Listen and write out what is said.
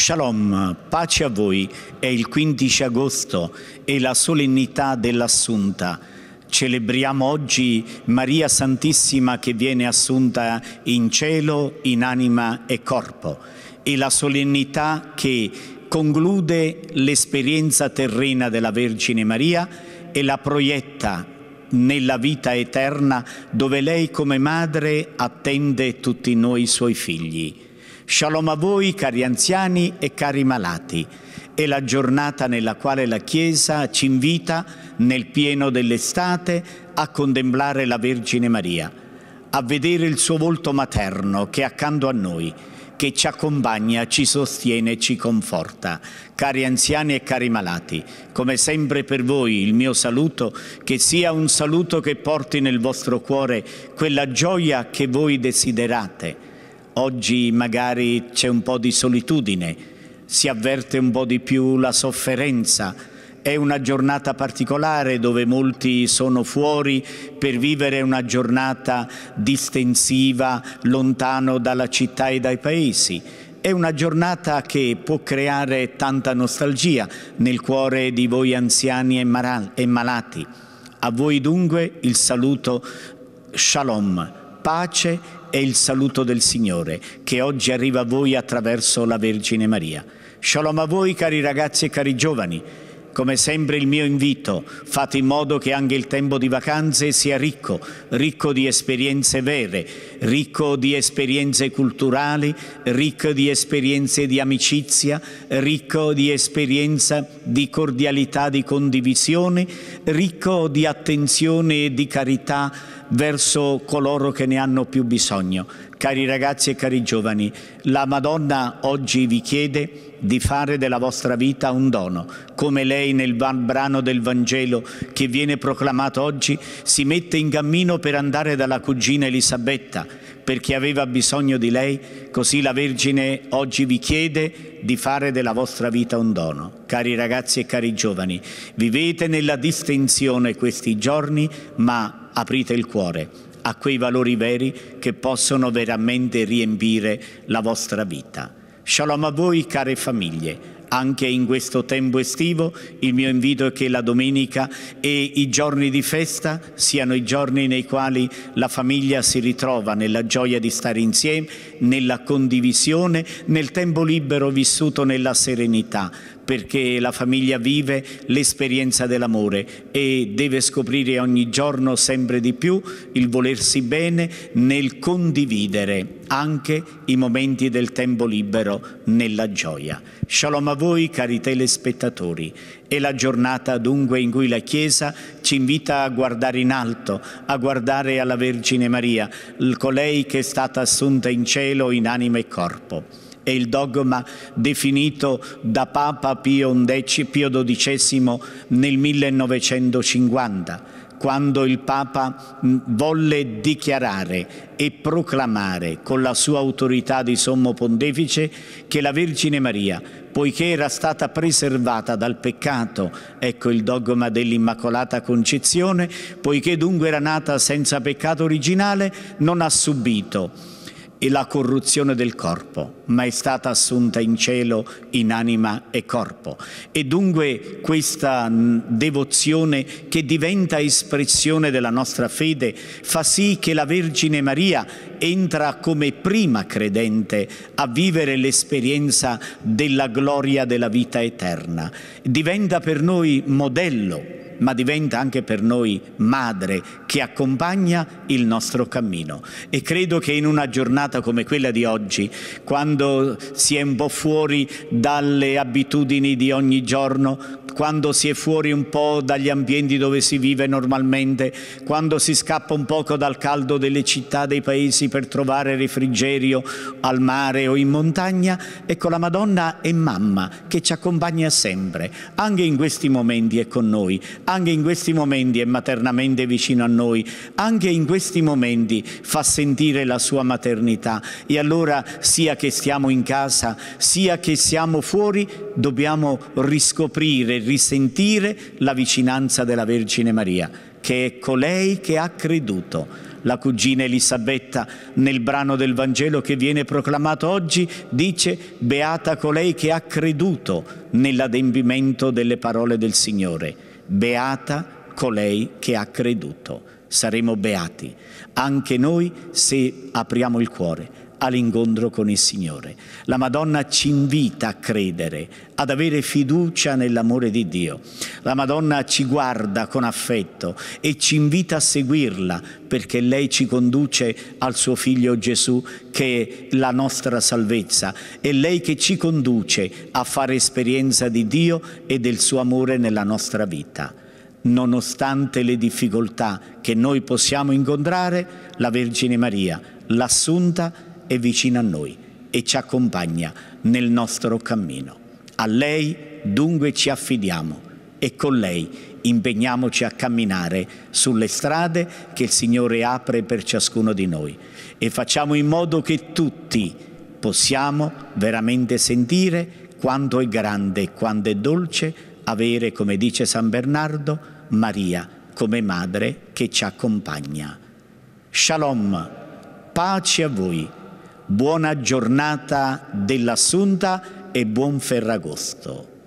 Shalom, pace a voi. È il 15 agosto e la solennità dell'assunta. Celebriamo oggi Maria Santissima che viene assunta in cielo, in anima e corpo e la solennità che conclude l'esperienza terrena della Vergine Maria e la proietta nella vita eterna dove lei come madre attende tutti noi suoi figli. Shalom a voi cari anziani e cari malati. È la giornata nella quale la Chiesa ci invita, nel pieno dell'estate, a contemplare la Vergine Maria, a vedere il suo volto materno che è accanto a noi, che ci accompagna, ci sostiene, ci conforta. Cari anziani e cari malati, come sempre per voi il mio saluto, che sia un saluto che porti nel vostro cuore quella gioia che voi desiderate Oggi magari c'è un po' di solitudine, si avverte un po' di più la sofferenza. È una giornata particolare dove molti sono fuori per vivere una giornata distensiva, lontano dalla città e dai paesi. È una giornata che può creare tanta nostalgia nel cuore di voi anziani e malati. A voi dunque il saluto Shalom pace e il saluto del Signore che oggi arriva a voi attraverso la Vergine Maria. Shalom a voi cari ragazzi e cari giovani. Come sempre il mio invito, fate in modo che anche il tempo di vacanze sia ricco, ricco di esperienze vere, ricco di esperienze culturali, ricco di esperienze di amicizia, ricco di esperienza di cordialità, di condivisione, ricco di attenzione e di carità verso coloro che ne hanno più bisogno. Cari ragazzi e cari giovani, la Madonna oggi vi chiede di fare della vostra vita un dono, come lei nel brano del Vangelo che viene proclamato oggi si mette in cammino per andare dalla cugina Elisabetta, perché aveva bisogno di lei, così la Vergine oggi vi chiede di fare della vostra vita un dono. Cari ragazzi e cari giovani, vivete nella distensione questi giorni, ma aprite il cuore a quei valori veri che possono veramente riempire la vostra vita. Shalom a voi, care famiglie anche in questo tempo estivo, il mio invito è che la domenica e i giorni di festa siano i giorni nei quali la famiglia si ritrova nella gioia di stare insieme, nella condivisione, nel tempo libero vissuto nella serenità, perché la famiglia vive l'esperienza dell'amore e deve scoprire ogni giorno sempre di più il volersi bene nel condividere anche i momenti del tempo libero nella gioia. Shalom a voi cari telespettatori. È la giornata dunque in cui la Chiesa ci invita a guardare in alto, a guardare alla Vergine Maria, colei che è stata assunta in cielo in anima e corpo è il dogma definito da Papa Pio, Pio XII nel 1950 quando il Papa volle dichiarare e proclamare con la sua autorità di sommo pontefice che la Vergine Maria, poiché era stata preservata dal peccato, ecco il dogma dell'Immacolata Concezione, poiché dunque era nata senza peccato originale, non ha subito e la corruzione del corpo, ma è stata assunta in cielo in anima e corpo. E dunque questa mm, devozione che diventa espressione della nostra fede fa sì che la Vergine Maria entra come prima credente a vivere l'esperienza della gloria della vita eterna. Diventa per noi modello ma diventa anche per noi madre che accompagna il nostro cammino. E credo che in una giornata come quella di oggi, quando si è un po' fuori dalle abitudini di ogni giorno, quando si è fuori un po' dagli ambienti dove si vive normalmente, quando si scappa un poco dal caldo delle città, dei paesi per trovare refrigerio al mare o in montagna, ecco la Madonna è mamma che ci accompagna sempre, anche in questi momenti è con noi, anche in questi momenti è maternamente vicino a noi, anche in questi momenti fa sentire la sua maternità e allora sia che stiamo in casa, sia che siamo fuori, dobbiamo riscoprire risentire la vicinanza della Vergine Maria, che è colei che ha creduto. La cugina Elisabetta, nel brano del Vangelo che viene proclamato oggi, dice Beata colei che ha creduto nell'adempimento delle parole del Signore. Beata colei che ha creduto saremo beati, anche noi se apriamo il cuore all'incontro con il Signore. La Madonna ci invita a credere, ad avere fiducia nell'amore di Dio. La Madonna ci guarda con affetto e ci invita a seguirla perché lei ci conduce al suo figlio Gesù che è la nostra salvezza. È lei che ci conduce a fare esperienza di Dio e del suo amore nella nostra vita nonostante le difficoltà che noi possiamo incontrare, la Vergine Maria, l'assunta, è vicina a noi e ci accompagna nel nostro cammino. A lei dunque ci affidiamo e con lei impegniamoci a camminare sulle strade che il Signore apre per ciascuno di noi e facciamo in modo che tutti possiamo veramente sentire quanto è grande e quanto è dolce avere, come dice San Bernardo, Maria come madre che ci accompagna. Shalom, pace a voi, buona giornata dell'Assunta e buon Ferragosto.